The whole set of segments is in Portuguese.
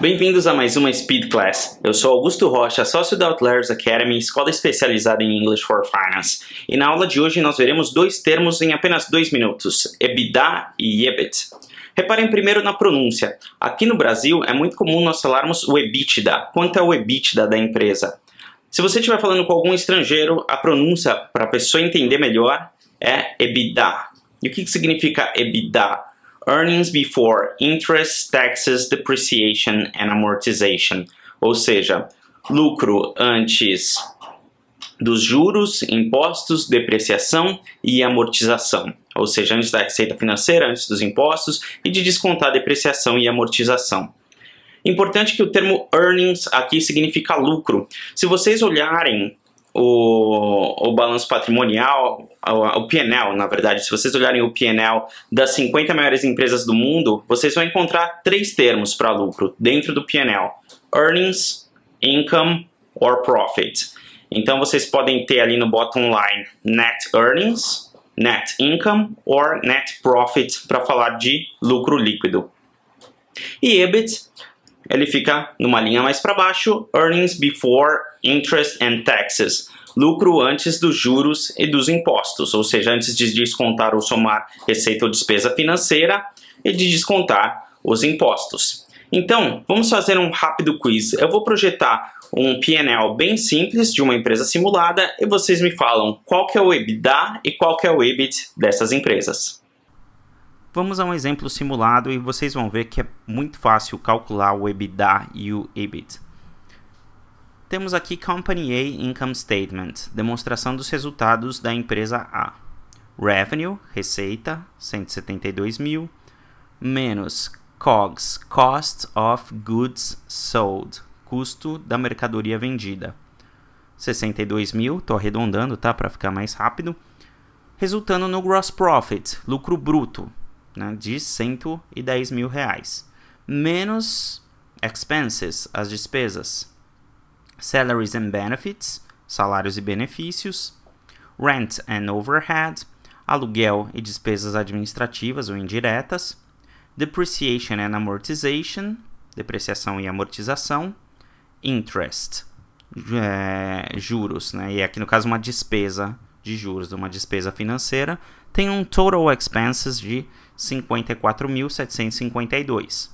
Bem-vindos a mais uma Speed Class. Eu sou Augusto Rocha, sócio da Outliers Academy, escola especializada em English for Finance. E na aula de hoje nós veremos dois termos em apenas dois minutos, EBITDA e EBIT. Reparem primeiro na pronúncia. Aqui no Brasil é muito comum nós falarmos o EBITDA. Quanto é o EBITDA da empresa? Se você estiver falando com algum estrangeiro, a pronúncia, para a pessoa entender melhor, é EBITDA. E o que significa EBITDA? earnings before interest, taxes, depreciation and amortization, ou seja, lucro antes dos juros, impostos, depreciação e amortização, ou seja, antes da receita financeira, antes dos impostos e de descontar depreciação e amortização. Importante que o termo earnings aqui significa lucro. Se vocês olharem o o balanço patrimonial, o PNL, na verdade, se vocês olharem o PNL das 50 maiores empresas do mundo, vocês vão encontrar três termos para lucro dentro do PNL: earnings, income or profit. Então vocês podem ter ali no bottom line net earnings, net income or net profit para falar de lucro líquido. E EBIT, ele fica numa linha mais para baixo, earnings before interest and taxes lucro antes dos juros e dos impostos, ou seja, antes de descontar ou somar receita ou despesa financeira e de descontar os impostos. Então, vamos fazer um rápido quiz. Eu vou projetar um PNL bem simples de uma empresa simulada e vocês me falam qual que é o EBITDA e qual que é o EBIT dessas empresas. Vamos a um exemplo simulado e vocês vão ver que é muito fácil calcular o EBITDA e o EBIT. Temos aqui Company A Income Statement, demonstração dos resultados da empresa A. Revenue, receita, 172 mil, menos COGS, Cost of Goods Sold, custo da mercadoria vendida, 62 mil, estou arredondando, tá, para ficar mais rápido, resultando no gross profit, lucro bruto, né, de 110 mil reais, menos expenses, as despesas, Salaries and Benefits, salários e benefícios, Rent and Overhead, aluguel e despesas administrativas ou indiretas, Depreciation and Amortization, depreciação e amortização, Interest, é, juros, né? e aqui no caso uma despesa de juros, uma despesa financeira, tem um total expenses de 54.752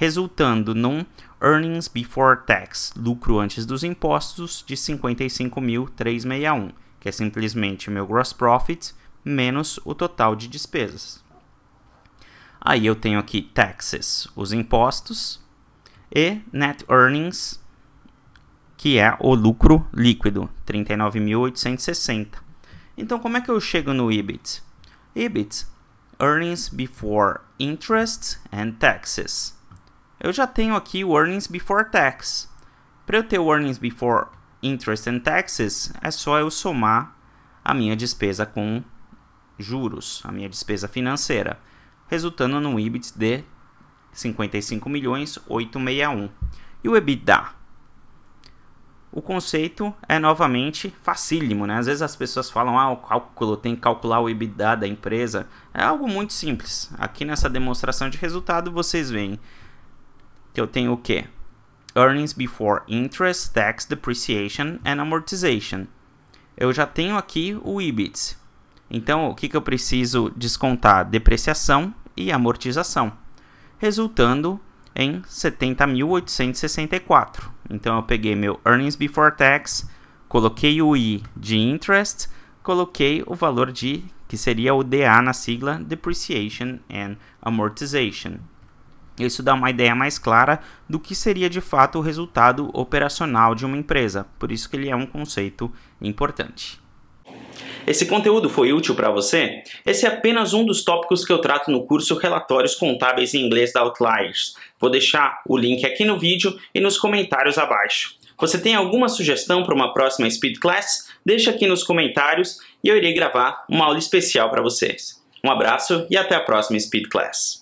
resultando num Earnings Before Tax, lucro antes dos impostos, de 55.361, que é simplesmente meu gross profit menos o total de despesas. Aí eu tenho aqui taxes, os impostos, e net earnings, que é o lucro líquido, 39.860. Então, como é que eu chego no EBIT? EBIT, earnings before interest and taxes eu já tenho aqui o Earnings Before Tax. Para eu ter o Earnings Before Interest and Taxes, é só eu somar a minha despesa com juros, a minha despesa financeira, resultando no EBIT de 55 milhões 861. E o EBITDA? O conceito é novamente facílimo, né? Às vezes as pessoas falam: "Ah, o cálculo tem que calcular o EBITDA da empresa". É algo muito simples. Aqui nessa demonstração de resultado vocês veem que eu tenho o quê? Earnings before interest, tax, depreciation and amortization. Eu já tenho aqui o EBIT. Então, o que, que eu preciso descontar? Depreciação e amortização, resultando em 70.864. Então, eu peguei meu earnings before tax, coloquei o I de interest, coloquei o valor de, que seria o DA na sigla, depreciation and amortization. Isso dá uma ideia mais clara do que seria de fato o resultado operacional de uma empresa, por isso que ele é um conceito importante. Esse conteúdo foi útil para você? Esse é apenas um dos tópicos que eu trato no curso Relatórios Contábeis em Inglês da Outliers. Vou deixar o link aqui no vídeo e nos comentários abaixo. Você tem alguma sugestão para uma próxima Speed Class? Deixa aqui nos comentários e eu irei gravar uma aula especial para vocês. Um abraço e até a próxima Speed Class.